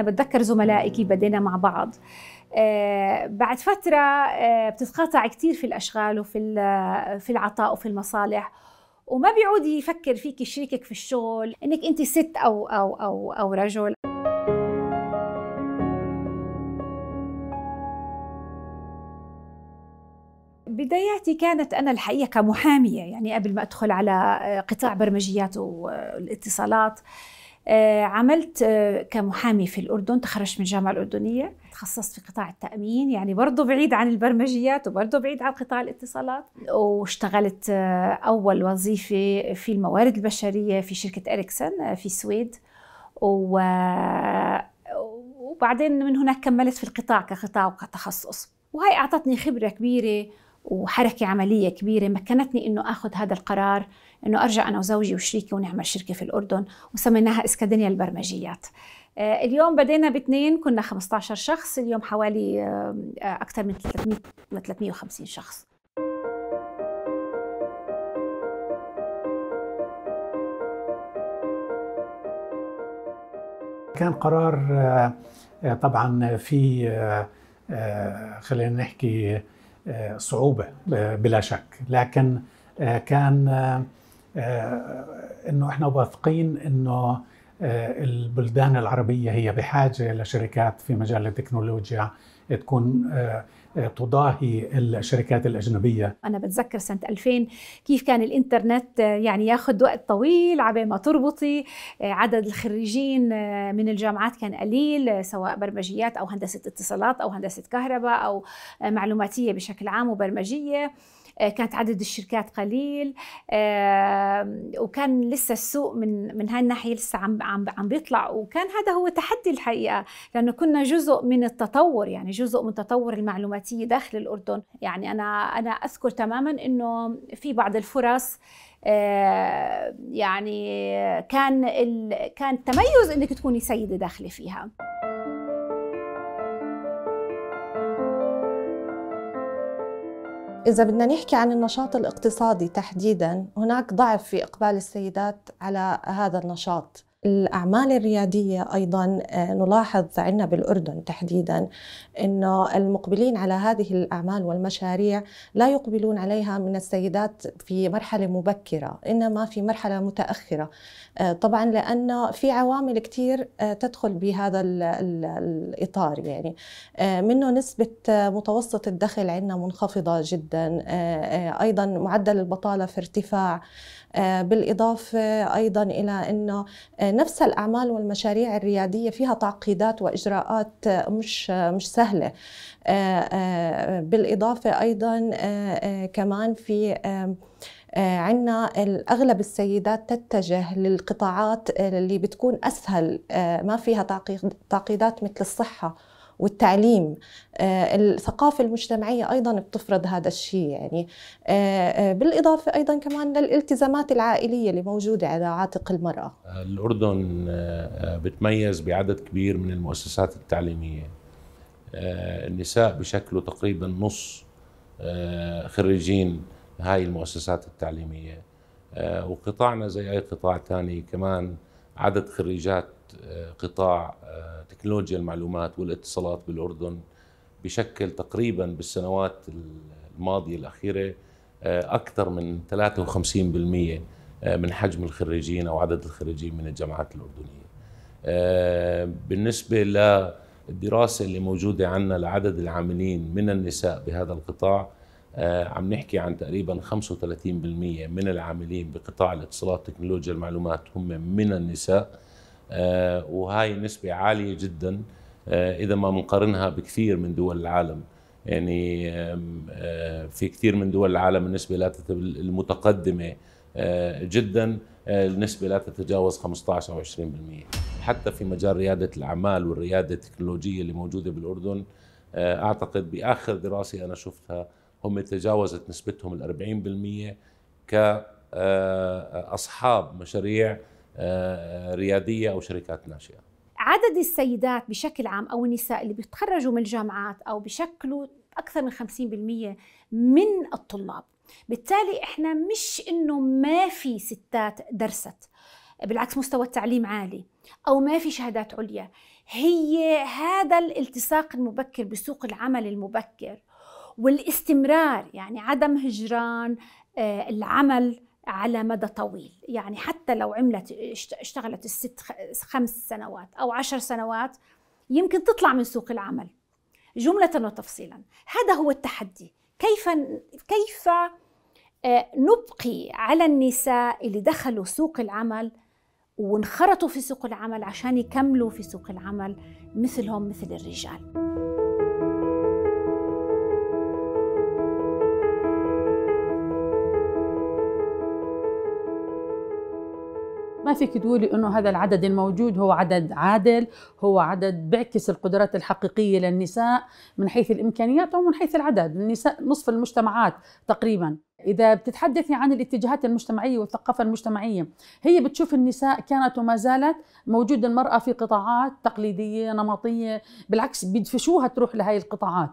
انا بتذكر زملائي كيف بدينا مع بعض آه، بعد فترة آه، بتتقاطع كثير في الأشغال وفي آه، في العطاء وفي المصالح وما بيعود يفكر فيك شريكك في الشغل انك انت ست او او او او رجل بداياتي كانت انا الحقيقه كمحاميه يعني قبل ما ادخل على قطاع برمجيات والاتصالات آه، عملت آه، كمحامي في الأردن تخرجت من الجامعة الأردنية تخصصت في قطاع التأمين يعني برضه بعيد عن البرمجيات وبرضه بعيد عن قطاع الاتصالات واشتغلت آه، أول وظيفة في الموارد البشرية في شركة إريكسن في السويد و... وبعدين من هناك كملت في القطاع كقطاع وكتخصص وهي أعطتني خبرة كبيرة وحركة عملية كبيرة مكنتني أنه أخذ هذا القرار أنه أرجع أنا وزوجي وشريكي ونعمل شركة في الأردن وسميناها إسكادينيا البرمجيات آه، اليوم بدينا باثنين كنا 15 شخص اليوم حوالي آه، آه، أكثر من 300 350 شخص كان قرار طبعا في خلينا نحكي صعوبة آه، بلا شك لكن آه، كان آه، انه احنا واثقين انه آه، البلدان العربية هي بحاجة لشركات في مجال التكنولوجيا تكون آه، آه، تضاهي الشركات الأجنبية أنا بتذكر سنة 2000 كيف كان الإنترنت يعني ياخذ وقت طويل على ما تربطي عدد الخريجين من الجامعات كان قليل سواء برمجيات أو هندسة اتصالات أو هندسة كهرباء أو معلوماتية بشكل عام وبرمجية آه، كانت عدد الشركات قليل آه، وكان لسه السوق من من هاي الناحيه لسه عم عم عم بيطلع وكان هذا هو تحدي الحقيقه لانه كنا جزء من التطور يعني جزء من تطور المعلوماتيه داخل الاردن يعني انا انا اذكر تماما انه في بعض الفرص آه، يعني كان كان تميز انك تكوني سيده داخله فيها إذا بدنا نحكي عن النشاط الاقتصادي تحديدا هناك ضعف في إقبال السيدات على هذا النشاط الأعمال الريادية أيضا آه، نلاحظ عندنا بالأردن تحديدا أن المقبلين على هذه الأعمال والمشاريع لا يقبلون عليها من السيدات في مرحلة مبكرة إنما في مرحلة متأخرة آه، طبعا لأن في عوامل كتير آه، تدخل بهذا الإطار يعني منه نسبة متوسط الدخل عندنا منخفضة جدا أيضا معدل البطالة في ارتفاع آه، بالإضافة أيضا إلى أنه آه، نفس الأعمال والمشاريع الريادية فيها تعقيدات وإجراءات آه، مش, مش سهلة بالإضافة أيضا كمان في عندنا اغلب السيدات تتجه للقطاعات اللي بتكون اسهل ما فيها تعقيدات مثل الصحه والتعليم آه، الثقافة المجتمعية أيضا بتفرض هذا الشيء يعني آه، آه، بالإضافة أيضا كمان للالتزامات العائلية اللي موجودة على عاتق المرأة الأردن بتميز بعدد كبير من المؤسسات التعليمية النساء بشكلوا تقريبا نص خريجين هاي المؤسسات التعليمية وقطاعنا زي أي قطاع تاني كمان عدد خريجات قطاع آه، تكنولوجيا المعلومات والاتصالات بالاردن بشكل تقريبا بالسنوات الماضيه الاخيره آه، اكثر من 53% آه، من حجم الخريجين او عدد الخريجين من الجامعات الاردنيه. بالنسبه للدراسه اللي موجوده عندنا لعدد العاملين من النساء بهذا القطاع عم نحكي عن تقريبا 35% من العاملين بقطاع الاتصالات تكنولوجيا المعلومات هم من النساء آه، وهاي نسبة عالية جدا آه، إذا ما بنقارنها بكثير من دول العالم يعني آه، في كثير من دول العالم النسبة لا المتقدمة جدا النسبة لا تتجاوز 15 أو 20% حتى في مجال ريادة الأعمال والريادة التكنولوجية اللي موجودة بالأردن أعتقد بآخر دراسة أنا شفتها هم تجاوزت نسبتهم ال 40% كأصحاب مشاريع آه، رياديه او شركات ناشئه عدد السيدات بشكل عام او النساء اللي بيتخرجوا من الجامعات او بشكلوا اكثر من 50% من الطلاب بالتالي احنا مش انه ما في ستات درست بالعكس مستوى التعليم عالي او ما في شهادات عليا هي هذا الالتصاق المبكر بسوق العمل المبكر والاستمرار يعني عدم هجران آه، العمل على مدى طويل يعني حتى لو عملت اشتغلت الست خمس سنوات أو عشر سنوات يمكن تطلع من سوق العمل جملة وتفصيلا هذا هو التحدي كيف كيف آه، نبقي على النساء اللي دخلوا سوق العمل وانخرطوا في سوق العمل عشان يكملوا في سوق العمل مثلهم مثل الرجال فيك تقولي انه هذا العدد الموجود هو عدد عادل هو عدد بيعكس القدرات الحقيقيه للنساء من حيث الامكانيات ومن حيث العدد النساء نصف المجتمعات تقريبا إذا بتتحدثي عن الاتجاهات المجتمعية والثقافة المجتمعية هي بتشوف النساء كانت وما زالت موجود المرأة في قطاعات تقليدية نمطية بالعكس بيدفشوها تروح لهي القطاعات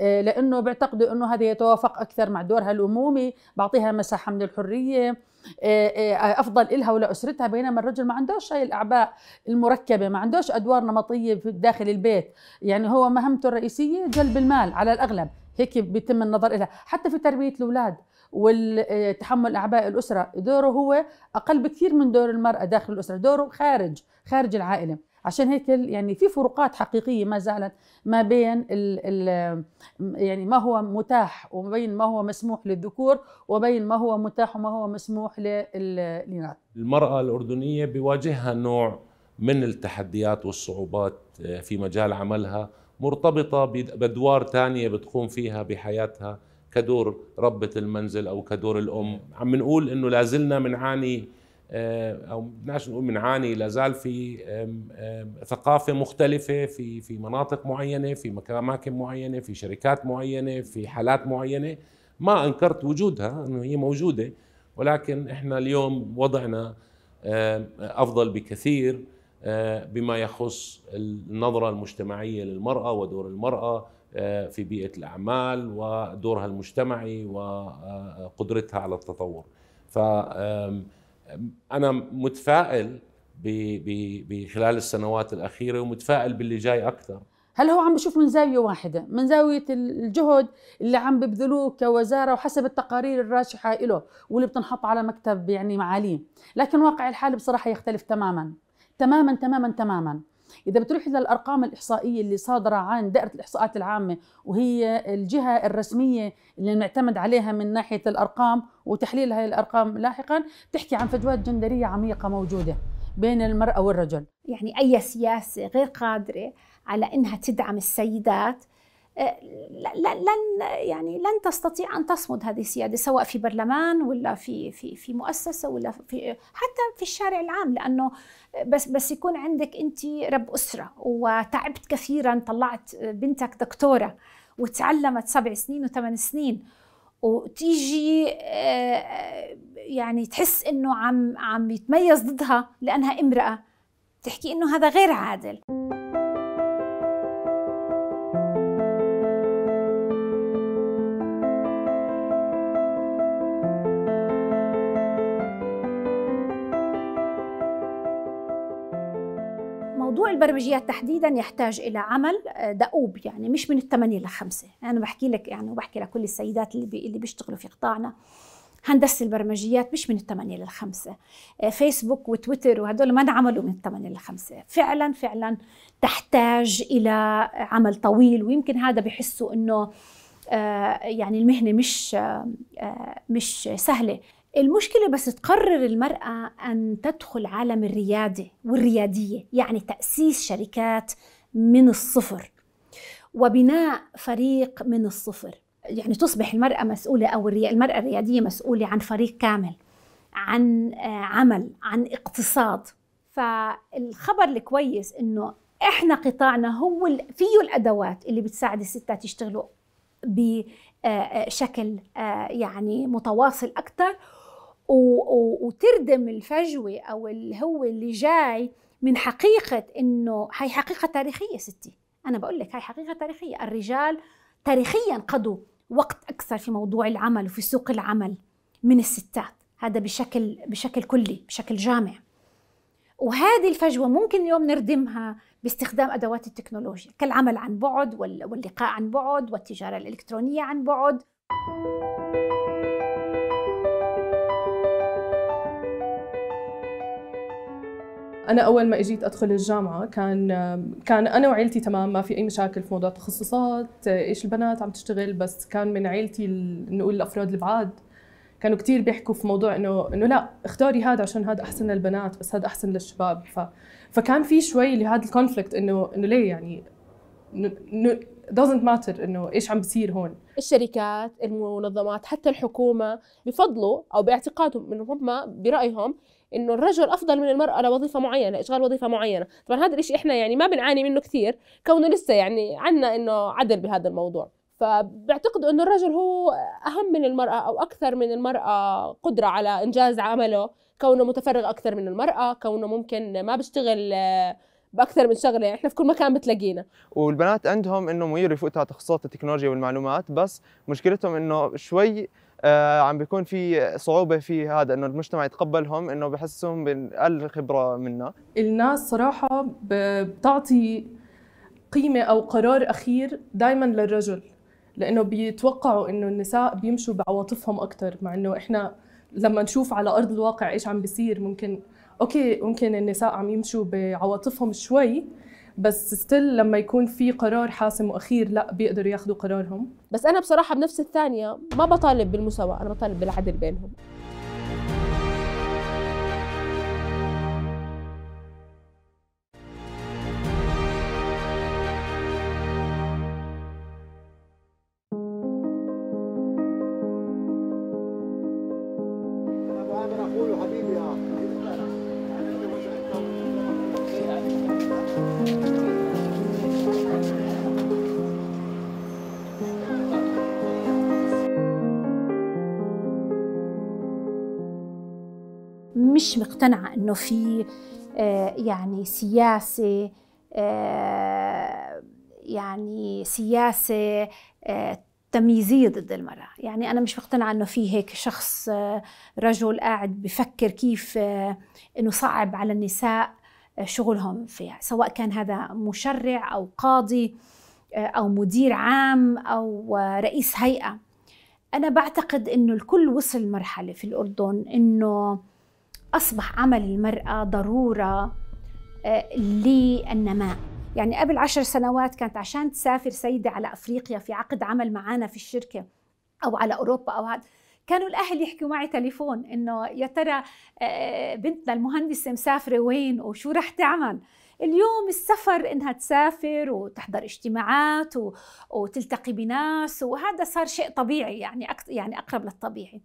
آه، لأنه بيعتقدوا أنه هذا يتوافق أكثر مع دورها الأمومي بعطيها مساحة من الحرية آه، آه، افضل إلها ولاسرتها بينما الرجل ما عندوش هاي الاعباء المركبه ما عندوش ادوار نمطيه في داخل البيت يعني هو مهمته الرئيسيه جلب المال على الاغلب هيك بيتم النظر لها حتى في تربيه الاولاد وتحمل اعباء الاسره دوره هو اقل بكثير من دور المراه داخل الاسره دوره خارج خارج العائله عشان هيك يعني في فروقات حقيقيه ما زالت ما بين الـ ال يعني ما هو متاح وما بين ما هو مسموح للذكور وبين ما هو متاح وما هو مسموح للإناث المراه الاردنيه بيواجهها نوع من التحديات والصعوبات آه، في مجال عملها مرتبطه بادوار ثانيه بتقوم فيها بحياتها كدور ربة المنزل أو كدور الأم عم آه، نقول أنه لازلنا بنعاني او بدناش نقول بنعاني لا زال في ثقافه مختلفه في في مناطق معينه في اماكن معينه في شركات معينه في حالات معينه ما انكرت وجودها انه هي موجوده ولكن احنا اليوم وضعنا افضل بكثير آه، بما يخص النظره المجتمعيه للمراه ودور المراه آه، في بيئه الاعمال ودورها المجتمعي وقدرتها على التطور ف انا متفائل بخلال السنوات الاخيره ومتفائل باللي جاي اكثر هل هو عم بشوف من زاويه واحده من زاويه الجهد اللي عم ببذلوه كوزاره وحسب التقارير الراشحه له واللي بتنحط على مكتب يعني معاليه لكن واقع الحال بصراحه يختلف تماما تماما تماما تماما إذا بتروح إلى الأرقام الإحصائية اللي صادرة عن دائرة الإحصاءات العامة وهي الجهة الرسمية اللي نعتمد عليها من ناحية الأرقام وتحليل هاي الأرقام لاحقا تحكي عن فجوات جندرية عميقة موجودة بين المرأة والرجل يعني أي سياسة غير قادرة على أنها تدعم السيدات لن يعني لن تستطيع ان تصمد هذه السياده سواء في برلمان ولا في في في مؤسسه ولا في حتى في الشارع العام لانه بس بس يكون عندك انت رب اسره وتعبت كثيرا طلعت بنتك دكتوره وتعلمت سبع سنين وثمان سنين وتيجي آه، يعني تحس انه عم عم يتميز ضدها لانها امراه تحكي انه هذا غير عادل البرمجيات تحديدا يحتاج الى عمل آه، دؤوب يعني مش من الثمانية لخمسة انا بحكي لك يعني وبحكي لكل السيدات اللي بي اللي بيشتغلوا في قطاعنا هندسة البرمجيات مش من الثمانية للخمسة آه، فيسبوك وتويتر وهدول ما انعملوا من الثمانية للخمسة فعلا فعلا تحتاج إلى عمل طويل ويمكن هذا بحسوا أنه آه، يعني المهنة مش مش سهلة المشكلة بس تقرر المرأة أن تدخل عالم الريادة والريادية يعني تأسيس شركات من الصفر وبناء فريق من الصفر يعني تصبح المرأة مسؤولة أو المرأة الريادية مسؤولة عن فريق كامل عن آه، عمل عن اقتصاد فالخبر الكويس انه احنا قطاعنا هو فيه الادوات اللي بتساعد الستات يشتغلوا بشكل آه، آه، يعني متواصل اكثر وتردم الفجوة أو اللي هو اللي جاي من حقيقة إنه هاي حقيقة تاريخية ستي أنا بقول لك هاي حقيقة تاريخية الرجال تاريخيا قضوا وقت أكثر في موضوع العمل وفي سوق العمل من الستات هذا بشكل بشكل كلي بشكل جامع وهذه الفجوة ممكن اليوم نردمها باستخدام أدوات التكنولوجيا كالعمل عن بعد واللقاء عن بعد والتجارة الإلكترونية عن بعد انا اول ما اجيت ادخل الجامعه كان كان انا وعيلتي تمام ما في اي مشاكل في موضوع التخصصات ايش البنات عم تشتغل بس كان من عيلتي نقول الافراد البعاد كانوا كثير بيحكوا في موضوع انه انه لا اختاري هذا عشان هذا احسن للبنات بس هذا احسن للشباب ف فكان في شوي لهذا الكونفليكت انه انه ليه يعني doesn't matter انه ايش عم بصير هون الشركات المنظمات حتى الحكومه بفضلوا او باعتقادهم انه هم برايهم انه الرجل افضل من المراه لوظيفه معينه لاشغال وظيفه معينه طبعا هذا الشيء احنا يعني ما بنعاني منه كثير كونه لسه يعني عنا انه عدل بهذا الموضوع فبعتقد انه الرجل هو اهم من المراه او اكثر من المراه قدره على انجاز عمله كونه متفرغ اكثر من المراه كونه ممكن ما بيشتغل آه، باكثر من شغله يعني احنا في كل مكان بتلاقينا والبنات عندهم انه ميول يفوتها تخصصات التكنولوجيا والمعلومات بس مشكلتهم انه شوي آه، عم بيكون في صعوبه في هذا انه المجتمع يتقبلهم انه بحسهم باقل خبره منا الناس صراحه بتعطي قيمه او قرار اخير دائما للرجل لانه بيتوقعوا انه النساء بيمشوا بعواطفهم اكثر مع انه احنا لما نشوف على ارض الواقع ايش عم بيصير ممكن اوكي ممكن النساء عم يمشوا بعواطفهم شوي بس ستيل لما يكون في قرار حاسم واخير لا بيقدروا ياخذوا قرارهم بس انا بصراحه بنفس الثانيه ما بطالب بالمساواه انا بطالب بالعدل بينهم مقتنعة أنه في آه، يعني سياسة آه، يعني سياسة آه، تمييزية ضد المرأة يعني أنا مش مقتنعة أنه في هيك شخص رجل قاعد بفكر كيف أنه صعب على النساء شغلهم فيها سواء كان هذا مشرع أو قاضي أو مدير عام أو رئيس هيئة أنا بعتقد أنه الكل وصل مرحلة في الأردن أنه أصبح عمل المرأة ضرورة آه، للنماء يعني قبل عشر سنوات كانت عشان تسافر سيدة على أفريقيا في عقد عمل معانا في الشركة أو على أوروبا أو هذا كانوا الأهل يحكوا معي تليفون إنه يا ترى آه، بنتنا المهندسة مسافرة وين وشو رح تعمل اليوم السفر إنها تسافر وتحضر اجتماعات وتلتقي بناس وهذا صار شيء طبيعي يعني يعني أقرب للطبيعي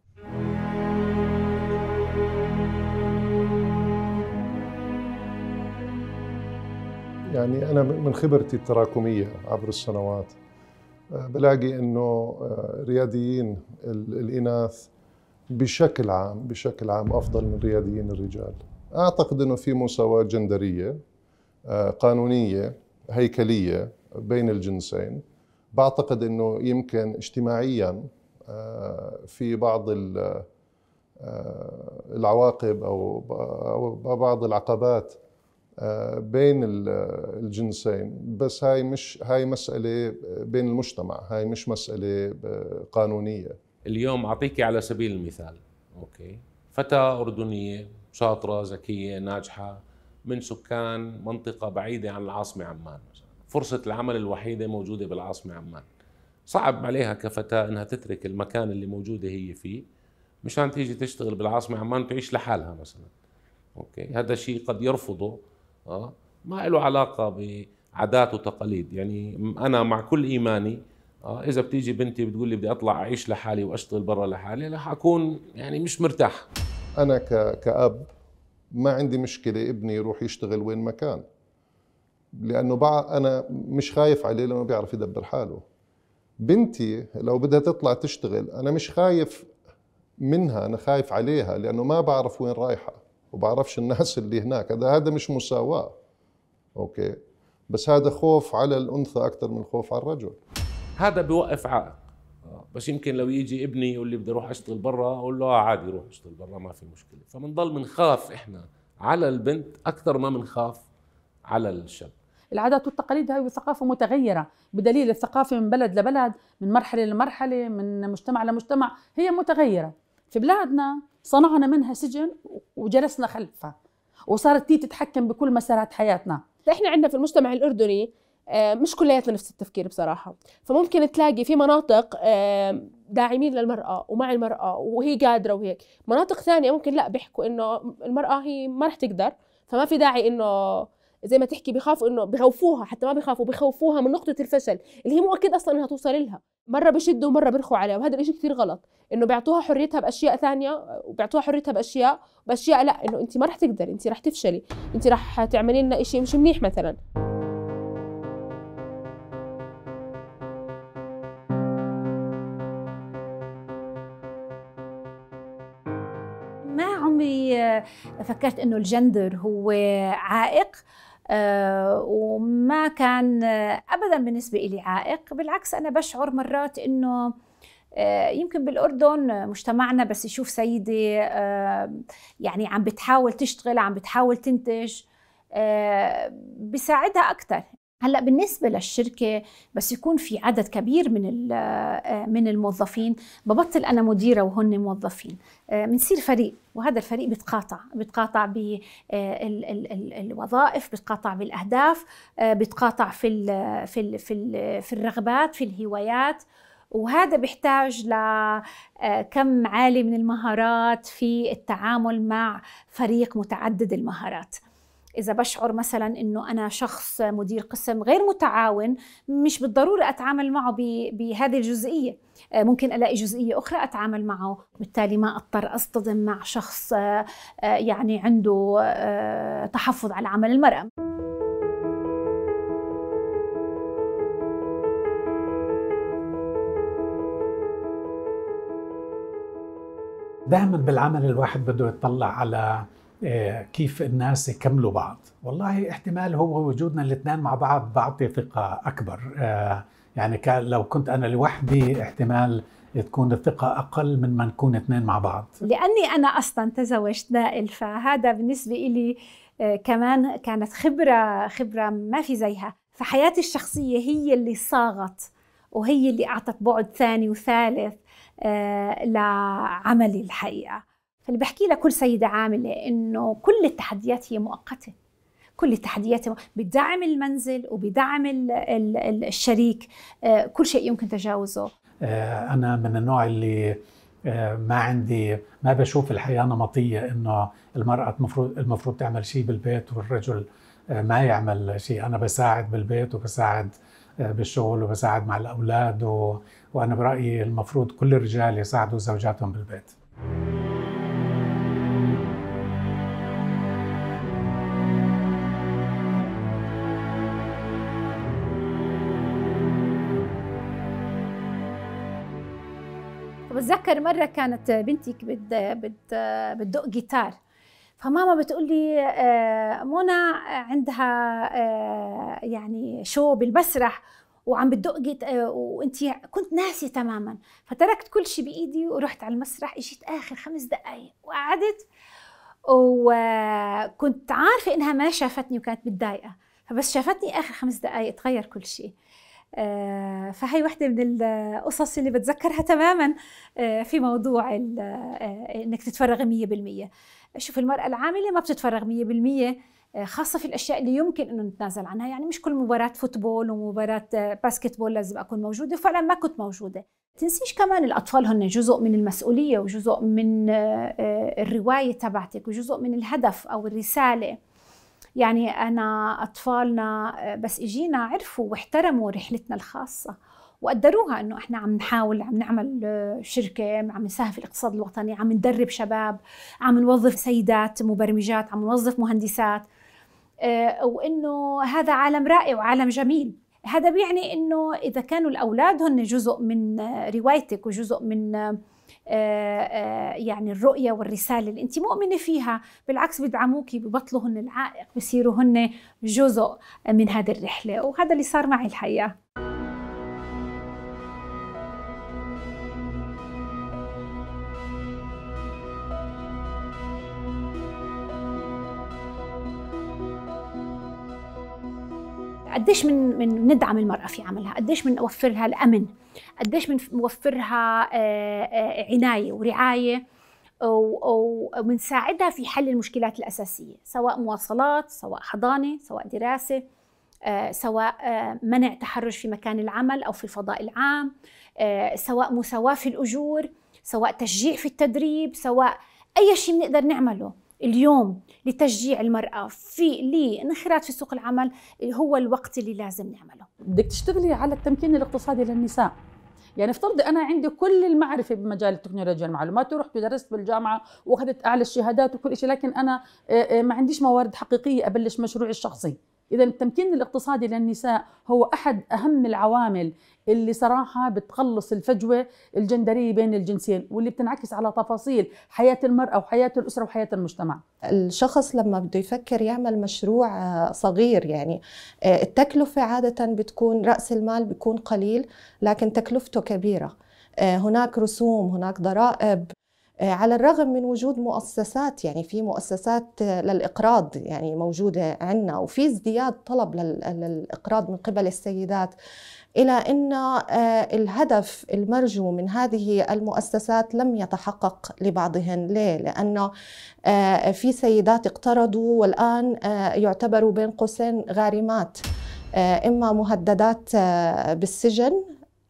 يعني أنا من خبرتي التراكمية عبر السنوات آه، بلاقي أنه آه، رياديين الإناث بشكل عام بشكل عام أفضل من رياديين الرجال أعتقد أنه في مساواة جندرية آه، قانونية هيكلية بين الجنسين بعتقد أنه يمكن اجتماعياً في بعض العواقب او بعض العقبات بين الجنسين بس هاي مش هاي مسألة بين المجتمع هاي مش مسألة قانونية اليوم اعطيك على سبيل المثال أوكي فتاة أردنية شاطرة ذكية ناجحة من سكان منطقة بعيدة عن العاصمة عمان فرصة العمل الوحيدة موجودة بالعاصمة عمان صعب عليها كفتاة أنها تترك المكان اللي موجودة هي فيه مشان تيجي تشتغل بالعاصمة عمان تعيش لحالها مثلا أوكي هذا شيء قد يرفضه اه ما له علاقه بعادات وتقاليد يعني انا مع كل ايماني اه اذا بتيجي بنتي بتقول لي بدي اطلع اعيش لحالي واشتغل برا لحالي رح اكون يعني مش مرتاح انا ك... كاب ما عندي مشكله ابني يروح يشتغل وين ما كان لانه بقى انا مش خايف عليه لانه بيعرف يدبر حاله بنتي لو بدها تطلع تشتغل انا مش خايف منها انا خايف عليها لانه ما بعرف وين رايحه وبعرفش الناس اللي هناك هذا هذا مش مساواة أوكي بس هذا خوف على الأنثى أكثر من خوف على الرجل هذا بيوقف عائق بس يمكن لو يجي ابني يقول لي بدي اروح اشتغل برا اقول له آه، عادي روح اشتغل برا ما في مشكله فبنضل بنخاف احنا على البنت اكثر ما بنخاف على الشاب العادات والتقاليد هاي والثقافة متغيرة بدليل الثقافة من بلد لبلد من مرحلة لمرحلة من مجتمع لمجتمع هي متغيرة في بلادنا صنعنا منها سجن وجلسنا خلفها وصارت تي تتحكم بكل مسارات حياتنا احنا عندنا في المجتمع الاردني آه، مش كلياتنا نفس التفكير بصراحة فممكن تلاقي في مناطق آه، داعمين للمرأة ومع المرأة وهي قادرة وهيك مناطق ثانية ممكن لا بيحكوا إنه المرأة هي ما رح تقدر فما في داعي إنه زي ما تحكي بخافوا انه بخوفوها حتى ما بخافوا بخوفوها من نقطه الفشل اللي هي مؤكد اصلا انها توصل لها مره بشدوا ومره برخوا عليها وهذا الشيء كثير غلط انه بيعطوها حريتها باشياء ثانيه وبيعطوها حريتها باشياء باشياء لا انه انت ما رح تقدري انت رح تفشلي انت رح تعملي لنا شيء مش منيح مثلا ما عمري فكرت انه الجندر هو عائق آه، وما كان ابدا بالنسبه لي عائق بالعكس انا بشعر مرات انه آه، يمكن بالاردن مجتمعنا بس يشوف سيده آه، يعني عم بتحاول تشتغل عم بتحاول تنتج بساعدها اكثر هلا بالنسبه للشركه بس يكون في عدد كبير من آه، من الموظفين ببطل انا مديره وهن موظفين بنصير آه، فريق وهذا الفريق بيتقاطع بيتقاطع بالوظائف آه، بيتقاطع بالاهداف بيتقاطع في الـ في الـ في, الـ في الرغبات في الهوايات وهذا بيحتاج لكم عالي من المهارات في التعامل مع فريق متعدد المهارات اذا بشعر مثلا انه انا شخص مدير قسم غير متعاون مش بالضروره اتعامل معه بهذه الجزئيه آه، ممكن الاقي جزئيه اخرى اتعامل معه بالتالي ما اضطر اصطدم مع شخص آه، آه، يعني عنده تحفظ على عمل المراه دائما بالعمل الواحد بده يطلع على آه، كيف الناس يكملوا بعض والله احتمال هو وجودنا الاثنين مع بعض بعطي ثقة أكبر آه، يعني لو كنت أنا لوحدي احتمال تكون الثقة أقل من ما نكون اثنين مع بعض لأني أنا أصلا تزوجت نائل فهذا بالنسبة إلي آه، كمان كانت خبرة خبرة ما في زيها فحياتي الشخصية هي اللي صاغت وهي اللي أعطت بعد ثاني وثالث لعملي الحقيقة فاللي بحكي لكل سيدة عاملة إنه كل التحديات هي مؤقتة كل التحديات بدعم المنزل وبدعم الشريك آه، كل شيء يمكن تجاوزه آه، أنا من النوع اللي آه، ما عندي ما بشوف الحياة نمطية إنه المرأة المفروض المفروض تعمل شيء بالبيت والرجل ما يعمل شيء أنا بساعد بالبيت وبساعد بالشغل وبساعد مع الأولاد و... وأنا برأيي المفروض كل الرجال يساعدوا زوجاتهم بالبيت بتذكر مرة كانت بنتي بد بد بتدق جيتار فماما بتقول لي آه، منى عندها آه، يعني شو بالمسرح وعم بتدق آه، وانت كنت ناسي تماما فتركت كل شيء بايدي ورحت على المسرح اجيت اخر خمس دقائق وقعدت وكنت عارفه انها ما شافتني وكانت متضايقه فبس شافتني اخر خمس دقائق تغير كل شيء آه، فهي واحدة من القصص اللي بتذكرها تماما آه، في موضوع آه، انك تتفرغ 100% شوف المرأة العاملة ما بتتفرغ 100% خاصة في الأشياء اللي يمكن أنه نتنازل عنها يعني مش كل مباراة فوتبول ومباراة باسكتبول لازم أكون موجودة فعلا ما كنت موجودة تنسيش كمان الأطفال هن جزء من المسؤولية وجزء من الرواية تبعتك وجزء من الهدف أو الرسالة يعني أنا أطفالنا آه، بس إجينا عرفوا واحترموا رحلتنا الخاصة وقدروها انه احنا عم نحاول عم نعمل آه، شركه عم نساهم في الاقتصاد الوطني عم ندرب شباب عم نوظف سيدات مبرمجات عم نوظف مهندسات آه، وانه هذا عالم رائع وعالم جميل هذا بيعني انه اذا كانوا الاولاد هن جزء من روايتك وجزء من آه، آه، يعني الرؤية والرسالة اللي أنت مؤمنة فيها بالعكس بدعموكي ببطلوا هن العائق بصيروا هن جزء من هذه الرحلة وهذا اللي صار معي الحقيقة قديش من من ندعم المرأة في عملها قديش من نوفر لها الأمن قديش بنوفرها آه، آه، عنايه ورعايه وبنساعدها في حل المشكلات الاساسيه سواء مواصلات سواء حضانه سواء دراسه آه، سواء منع تحرش في مكان العمل او في الفضاء العام سواء مساواه في الاجور سواء تشجيع في التدريب سواء اي شيء بنقدر نعمله اليوم لتشجيع المراه في لانخراط في سوق العمل هو الوقت اللي لازم نعمله بدك تشتغلي على التمكين الاقتصادي للنساء يعني افترضي انا عندي كل المعرفه بمجال تكنولوجيا المعلومات ورحت ودرست بالجامعه واخذت اعلى الشهادات وكل شيء لكن انا آه، آه، ما عنديش موارد حقيقيه ابلش مشروعي الشخصي إذا التمكين الاقتصادي للنساء هو أحد أهم العوامل اللي صراحة بتقلص الفجوة الجندرية بين الجنسين واللي بتنعكس على تفاصيل حياة المرأة وحياة الأسرة وحياة المجتمع الشخص لما بده يفكر يعمل مشروع آه، صغير يعني آه، التكلفة عادة بتكون رأس المال بيكون قليل لكن تكلفته كبيرة آه، هناك رسوم هناك ضرائب آه، على الرغم من وجود مؤسسات يعني في مؤسسات آه، للإقراض يعني موجودة عندنا وفي ازدياد طلب للإقراض من قبل السيدات إلى أن آه، الهدف المرجو من هذه المؤسسات لم يتحقق لبعضهن ليه؟ لأنه في سيدات اقترضوا والآن يعتبروا بين قوسين غارمات إما مهددات بالسجن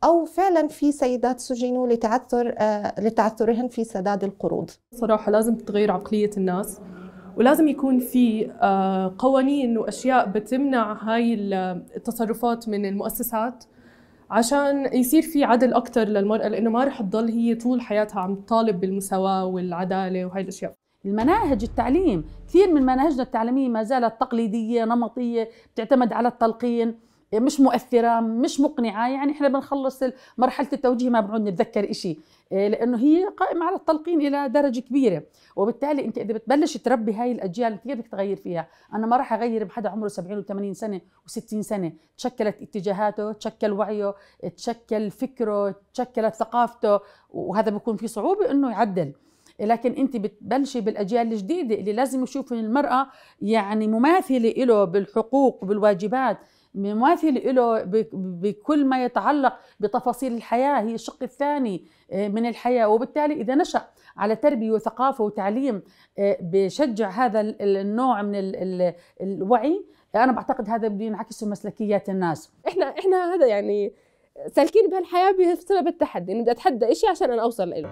او فعلا في سيدات سجنوا لتعثر آه، لتعثرهن في سداد القروض صراحه لازم تتغير عقليه الناس ولازم يكون في آه، قوانين واشياء بتمنع هاي التصرفات من المؤسسات عشان يصير في عدل اكثر للمراه لانه ما رح تضل هي طول حياتها عم تطالب بالمساواه والعداله وهي الاشياء المناهج التعليم كثير من مناهجنا التعليميه ما زالت تقليديه نمطيه بتعتمد على التلقين مش مؤثره مش مقنعه يعني احنا بنخلص مرحله التوجيه ما بنعود نتذكر شيء آه، لانه هي قائمه على التلقين الى درجه كبيره وبالتالي انت اذا بتبلش تربي هاي الاجيال انت كيف بدك تغير فيها انا ما راح اغير بحدا عمره 70 و80 سنه و60 سنه تشكلت اتجاهاته تشكل وعيه تشكل فكره تشكلت ثقافته وهذا بيكون في صعوبه انه يعدل لكن انت بتبلشي بالاجيال الجديده اللي لازم يشوفوا المراه يعني مماثله له بالحقوق وبالواجبات مماثل له بكل ما يتعلق بتفاصيل الحياة هي الشق الثاني آه، من الحياة وبالتالي إذا نشأ على تربية وثقافة وتعليم آه، بشجع هذا النوع من الوعي أنا بعتقد هذا بده ينعكس في مسلكيات الناس إحنا إحنا هذا يعني سالكين بهالحياة بسبب التحدي إني بدي أتحدى إشي عشان أنا أوصل له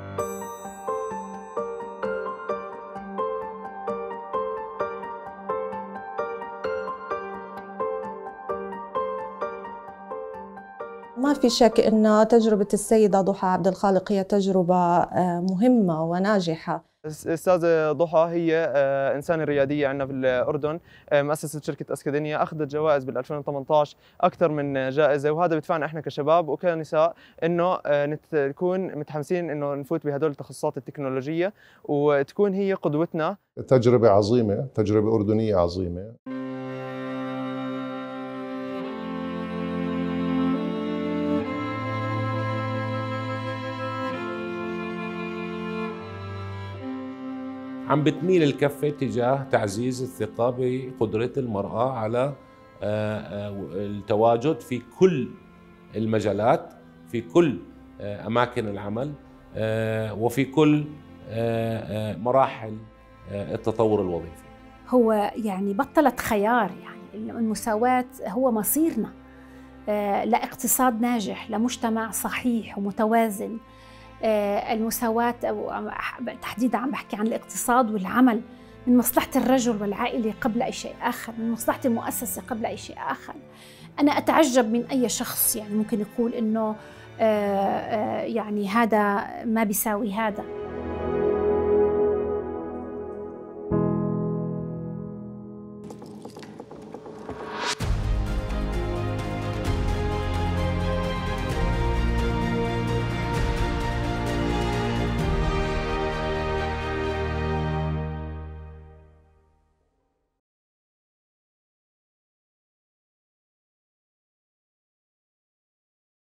ما في شك أن تجربة السيدة ضحى عبد الخالق هي تجربة آه، مهمة وناجحة الأستاذة ضحى هي آه، إنسانة ريادية عندنا في الأردن آه، مؤسسة شركة أسكادينيا أخذت جوائز بال 2018 أكثر من جائزة وهذا بدفعنا إحنا كشباب وكنساء إنه نكون متحمسين إنه نفوت بهدول التخصصات التكنولوجية وتكون هي قدوتنا تجربة عظيمة تجربة أردنية عظيمة عم بتميل الكفة تجاه تعزيز الثقة بقدرة المرأة على آه، آه، التواجد في كل المجالات في كل آه، أماكن العمل وفي كل مراحل التطور الوظيفي هو يعني بطلت خيار يعني المساواة هو مصيرنا لاقتصاد ناجح لمجتمع صحيح ومتوازن آه، المساواة أو تحديدا عم بحكي عن الاقتصاد والعمل من مصلحة الرجل والعائلة قبل أي شيء آخر من مصلحة المؤسسة قبل أي شيء آخر أنا أتعجب من أي شخص يعني ممكن يقول إنه آه، آه، يعني هذا ما بيساوي هذا